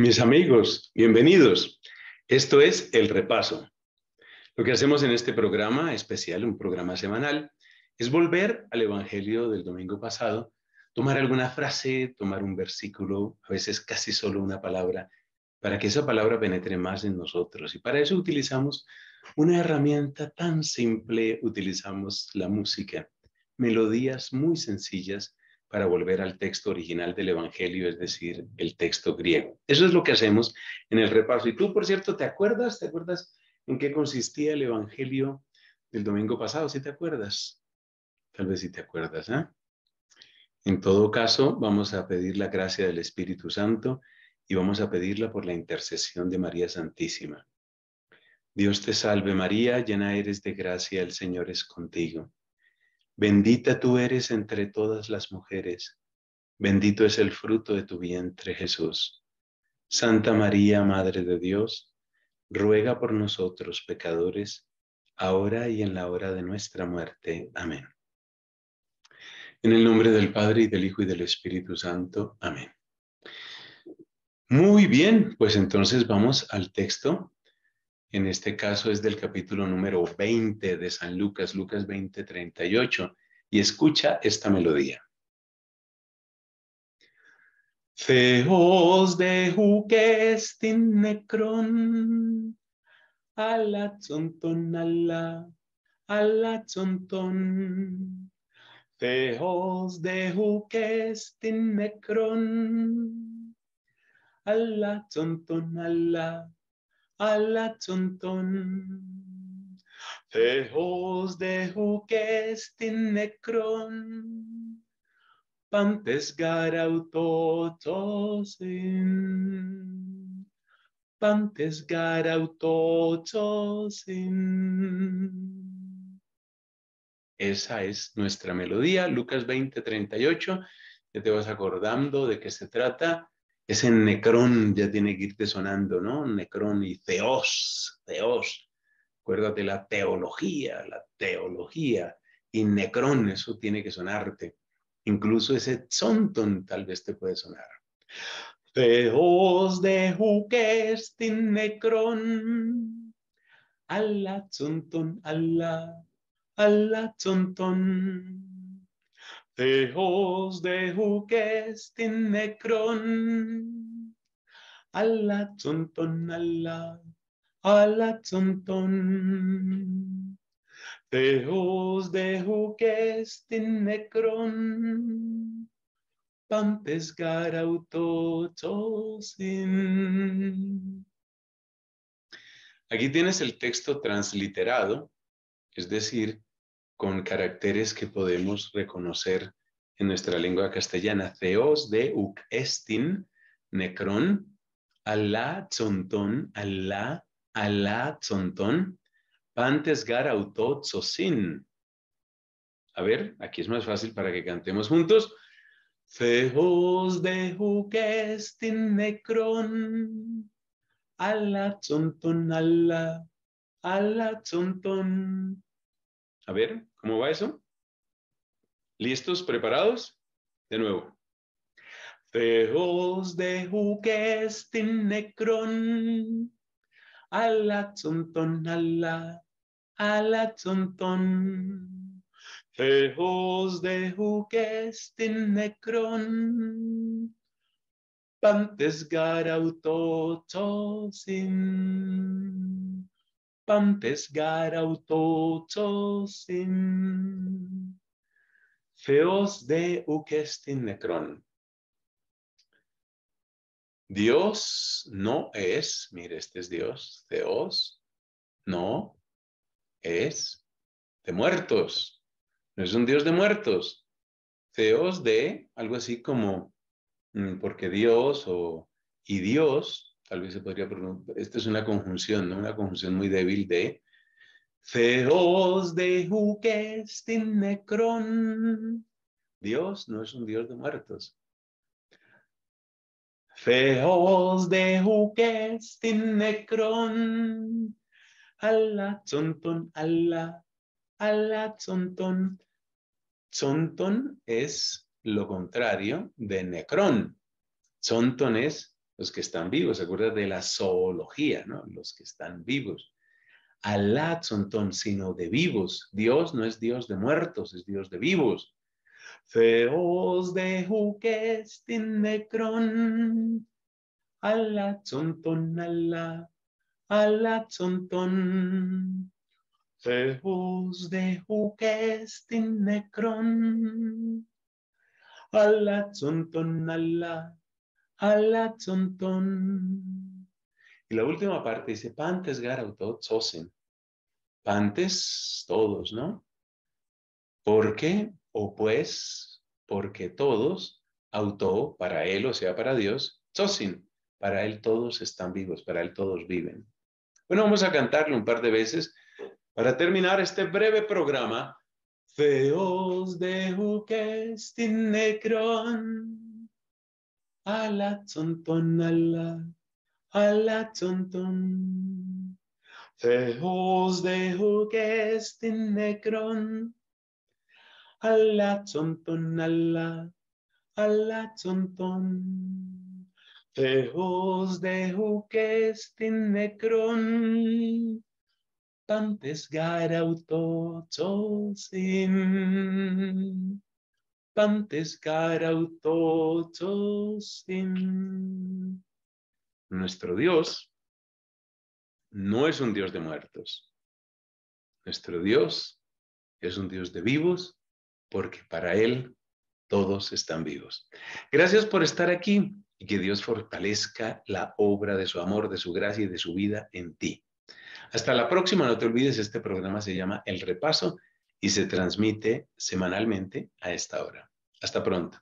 Mis amigos, bienvenidos. Esto es El Repaso. Lo que hacemos en este programa especial, un programa semanal, es volver al Evangelio del domingo pasado, tomar alguna frase, tomar un versículo, a veces casi solo una palabra, para que esa palabra penetre más en nosotros. Y para eso utilizamos una herramienta tan simple, utilizamos la música, melodías muy sencillas para volver al texto original del Evangelio, es decir, el texto griego. Eso es lo que hacemos en el repaso. Y tú, por cierto, ¿te acuerdas? ¿Te acuerdas en qué consistía el Evangelio del domingo pasado? ¿Sí te acuerdas? Tal vez sí te acuerdas, ¿eh? En todo caso, vamos a pedir la gracia del Espíritu Santo y vamos a pedirla por la intercesión de María Santísima. Dios te salve María, llena eres de gracia, el Señor es contigo. Bendita tú eres entre todas las mujeres. Bendito es el fruto de tu vientre, Jesús. Santa María, Madre de Dios, ruega por nosotros pecadores, ahora y en la hora de nuestra muerte. Amén. En el nombre del Padre y del Hijo y del Espíritu Santo. Amén. Muy bien, pues entonces vamos al texto en este caso es del capítulo número 20 de San Lucas, Lucas 20, 38, y escucha esta melodía. Fejos de juquestin necron, ala tonton ala, ala tonton. de juquestin necron, ala tonton ala ala tontón. Fejos de juques, necron, pantes garautotosin, pantes garautotosin. Esa es nuestra melodía, Lucas 2038 38. Ya te vas acordando de qué se trata ese necrón ya tiene que irte sonando, ¿no? Necrón y teos, teos. Acuérdate la teología, la teología y necrón, eso tiene que sonarte. Incluso ese zonton, tal vez te puede sonar. Teos de juquestin necrón, ala zonton, ala, ala Teos de tin necron. Ala tonton, ala, ala de Teos necron. Pampes Aquí tienes el texto transliterado, es decir, con caracteres que podemos reconocer en nuestra lengua castellana. Ceos de ukestin necrón, necron, alá tzontón, ala ala tzontón, pantes gar A ver, aquí es más fácil para que cantemos juntos. Ceos de ukestin necron, alá tzontón, ala ala tzontón. A ver, ¿Cómo va eso? ¿Listos? ¿Preparados? De nuevo. Feos de jugues necron, a la ala, a la, a la de jugues necron, pantes sin pantes garautotosin. Feos de Ukestin necron. Dios no es, mire, este es Dios, Dios no es de muertos. No es un Dios de muertos. Dios de algo así como mm, porque Dios o y Dios tal vez se podría preguntar, esta es una conjunción, ¿no? Una conjunción muy débil de Theos de Necron. Dios no es un Dios de muertos. Feos de Alla, Necron. Allah, Zonton, Allah, Allah, Zonton. Zonton es lo contrario de Necron. Zonton es los que están vivos, ¿se de la zoología, no? Los que están vivos. Alá son sino de vivos. Dios no es Dios de muertos, es Dios de vivos. Feos de juques necron. Alá tzontón, Alá, Alá tzontón. Feos de juques necron. Alá tzontón, Alá. Y la última parte dice, pantes garautot Pantes, todos, ¿no? ¿Por qué? O pues, porque todos, auto, para él, o sea, para Dios, sosin. Para él todos están vivos, para él todos viven. Bueno, vamos a cantarle un par de veces para terminar este breve programa. Feos de Necron. Ala tonton ala, ala tonton. Fejos de jugues necron. negron. Ala tonton ala, ala tonton. Fejos de jugues din negron. Tantes Nuestro Dios no es un Dios de muertos. Nuestro Dios es un Dios de vivos porque para Él todos están vivos. Gracias por estar aquí y que Dios fortalezca la obra de su amor, de su gracia y de su vida en ti. Hasta la próxima, no te olvides, este programa se llama El Repaso y se transmite semanalmente a esta hora. Hasta pronto.